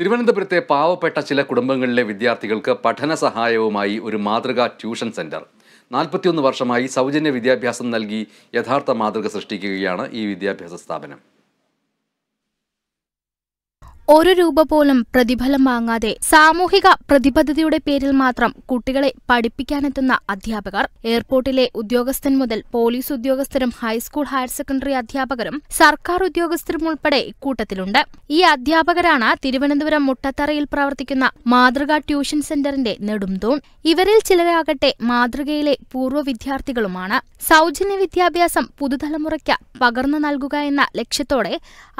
തിരുവനന്തപുരത്തെ പാവപ്പെട്ട ചില കുടുംബങ്ങളിലെ വിദ്യാർത്ഥികൾക്ക് പഠന സഹായവുമായി ഒരു മാതൃകാ ട്യൂഷൻ സെൻറ്റർ നാൽപ്പത്തിയൊന്ന് വർഷമായി സൗജന്യ വിദ്യാഭ്യാസം നൽകി യഥാർത്ഥ മാതൃക സൃഷ്ടിക്കുകയാണ് ഈ വിദ്യാഭ്യാസ സ്ഥാപനം ഒരു രൂപ പോലും പ്രതിഫലം വാങ്ങാതെ സാമൂഹിക പ്രതിബദ്ധതയുടെ പേരിൽ മാത്രം കുട്ടികളെ പഠിപ്പിക്കാനെത്തുന്ന അധ്യാപകർ എയർപോർട്ടിലെ ഉദ്യോഗസ്ഥൻ മുതൽ പോലീസ് ഉദ്യോഗസ്ഥരും ഹൈസ്കൂൾ ഹയർ സെക്കൻഡറി അധ്യാപകരും സർക്കാർ ഉദ്യോഗസ്ഥരും ഉൾപ്പെടെ കൂട്ടത്തിലുണ്ട് ഈ അധ്യാപകരാണ് തിരുവനന്തപുരം മുട്ടത്തറയിൽ പ്രവർത്തിക്കുന്ന മാതൃകാ ട്യൂഷൻ സെന്ററിന്റെ നെടുംതൂൺ ഇവരിൽ ചിലരാകട്ടെ മാതൃകയിലെ പൂർവ്വ വിദ്യാർത്ഥികളുമാണ് സൗജന്യ വിദ്യാഭ്യാസം പുതുതലമുറയ്ക്ക് പകർന്നു നൽകുക എന്ന ലക്ഷ്യത്തോടെ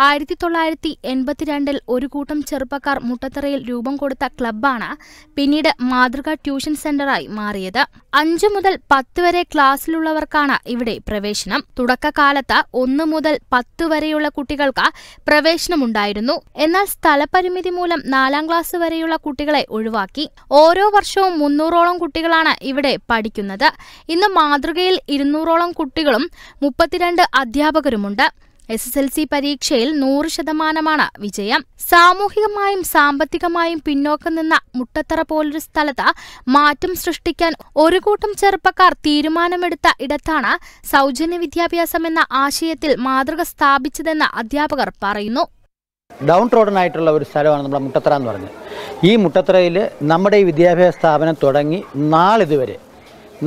ആയിരത്തി തൊള്ളായിരത്തി എൺപത്തിരണ്ടിൽ ഒരു കൂട്ടം ചെറുപ്പക്കാർ മുട്ടത്തറയിൽ രൂപം കൊടുത്ത ക്ലബ്ബാണ് പിന്നീട് മാതൃകാ ട്യൂഷൻ സെന്ററായി മാറിയത് അഞ്ചു മുതൽ പത്ത് വരെ ക്ലാസ്സിലുള്ളവർക്കാണ് ഇവിടെ പ്രവേശനം തുടക്കകാലത്ത് ഒന്ന് മുതൽ പത്ത് വരെയുള്ള കുട്ടികൾക്ക് പ്രവേശനമുണ്ടായിരുന്നു എന്നാൽ സ്ഥലപരിമിതി മൂലം നാലാം ക്ലാസ് വരെയുള്ള കുട്ടികളെ ഒഴിവാക്കി ഓരോ വർഷവും മുന്നൂറോളം കുട്ടികളാണ് ഇവിടെ പഠിക്കുന്നത് ഇന്ന് മാതൃകയിൽ ഇരുന്നൂറോളം കുട്ടികളും മുപ്പത്തിരണ്ട് അധ്യാപകരുമുണ്ട് എസ് എസ് എൽ സി പരീക്ഷയിൽ നൂറ് ശതമാനമാണ് വിജയം സാമൂഹികമായും സാമ്പത്തികമായും പിന്നോക്കം നിന്ന മുട്ടത്തറ പോലൊരു സ്ഥലത്ത് മാറ്റം സൃഷ്ടിക്കാൻ ഒരു കൂട്ടം ചെറുപ്പക്കാർ തീരുമാനമെടുത്ത ഇടത്താണ് സൗജന്യ വിദ്യാഭ്യാസം എന്ന ആശയത്തിൽ മാതൃക സ്ഥാപിച്ചതെന്ന് അധ്യാപകർ പറയുന്നു ഡൗൺ റോഡനായിട്ടുള്ള ഒരു സ്ഥലമാണ് നമ്മുടെ മുട്ടത്തറ എന്ന് പറഞ്ഞത് ഈ മുട്ടത്തറയിൽ നമ്മുടെ ഈ വിദ്യാഭ്യാസ സ്ഥാപനം തുടങ്ങി നാളിതുവരെ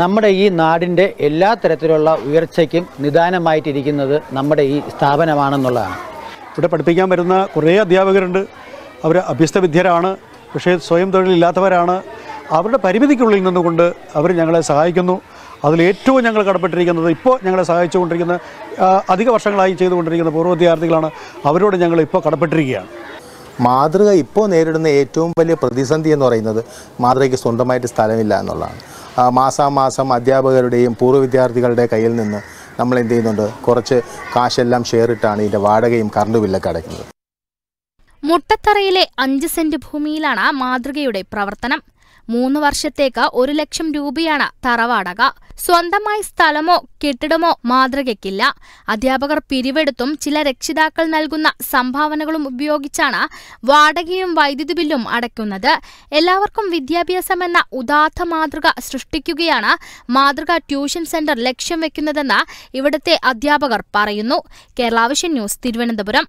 നമ്മുടെ ഈ നാടിൻ്റെ എല്ലാ തരത്തിലുള്ള ഉയർച്ചയ്ക്കും നിദാനമായിട്ടിരിക്കുന്നത് നമ്മുടെ ഈ സ്ഥാപനമാണെന്നുള്ളതാണ് ഇവിടെ പഠിപ്പിക്കാൻ വരുന്ന കുറേ അധ്യാപകരുണ്ട് അവർ അഭ്യസ്തവിദ്യരാണ് പക്ഷേ സ്വയം തൊഴിലില്ലാത്തവരാണ് അവരുടെ പരിമിതിക്കുള്ളിൽ നിന്നുകൊണ്ട് അവർ ഞങ്ങളെ സഹായിക്കുന്നു അതിലേറ്റവും ഞങ്ങൾ കടപ്പെട്ടിരിക്കുന്നത് ഇപ്പോൾ ഞങ്ങളെ സഹായിച്ചുകൊണ്ടിരിക്കുന്ന അധിക വർഷങ്ങളായി ചെയ്തുകൊണ്ടിരിക്കുന്ന പൂർവ്വ വിദ്യാർത്ഥികളാണ് അവരോട് ഞങ്ങൾ ഇപ്പോൾ കടപ്പെട്ടിരിക്കുകയാണ് മാതൃക ഇപ്പോൾ നേരിടുന്ന ഏറ്റവും വലിയ പ്രതിസന്ധി എന്ന് പറയുന്നത് മാതൃകയ്ക്ക് സ്വന്തമായിട്ട് സ്ഥലമില്ല എന്നുള്ളതാണ് മാസാമാസം അധ്യാപകരുടെയും പൂർവ്വ വിദ്യാർത്ഥികളുടെ കയ്യിൽ നിന്ന് നമ്മൾ എന്ത് ചെയ്യുന്നുണ്ട് കുറച്ച് കാശെല്ലാം ഷെയർ ഇട്ടാണ് ഇതിൻ്റെ വാടകയും കറണ്ട് ബില്ലൊക്കെ അടയ്ക്കുന്നത് മുട്ടത്തറയിലെ അഞ്ച് സെന്റ് ഭൂമിയിലാണ് മാതൃകയുടെ പ്രവർത്തനം മൂന്ന് വർഷത്തേക്ക് ഒരു ലക്ഷം രൂപയാണ് തറവാടക സ്വന്തമായി സ്ഥലമോ കെട്ടിടമോ മാതൃകയ്ക്കില്ല അധ്യാപകർ പിരിവെടുത്തും ചില രക്ഷിതാക്കൾ നൽകുന്ന സംഭാവനകളും ഉപയോഗിച്ചാണ് വാടകയും വൈദ്യുതി ബില്ലും അടയ്ക്കുന്നത് എല്ലാവർക്കും വിദ്യാഭ്യാസം എന്ന ഉദാത്ത മാതൃക സൃഷ്ടിക്കുകയാണ് മാതൃക ട്യൂഷൻ സെന്റർ ലക്ഷ്യം വെക്കുന്നതെന്ന് ഇവിടുത്തെ അധ്യാപകർ പറയുന്നു കേരളാവിഷൻ ന്യൂസ് തിരുവനന്തപുരം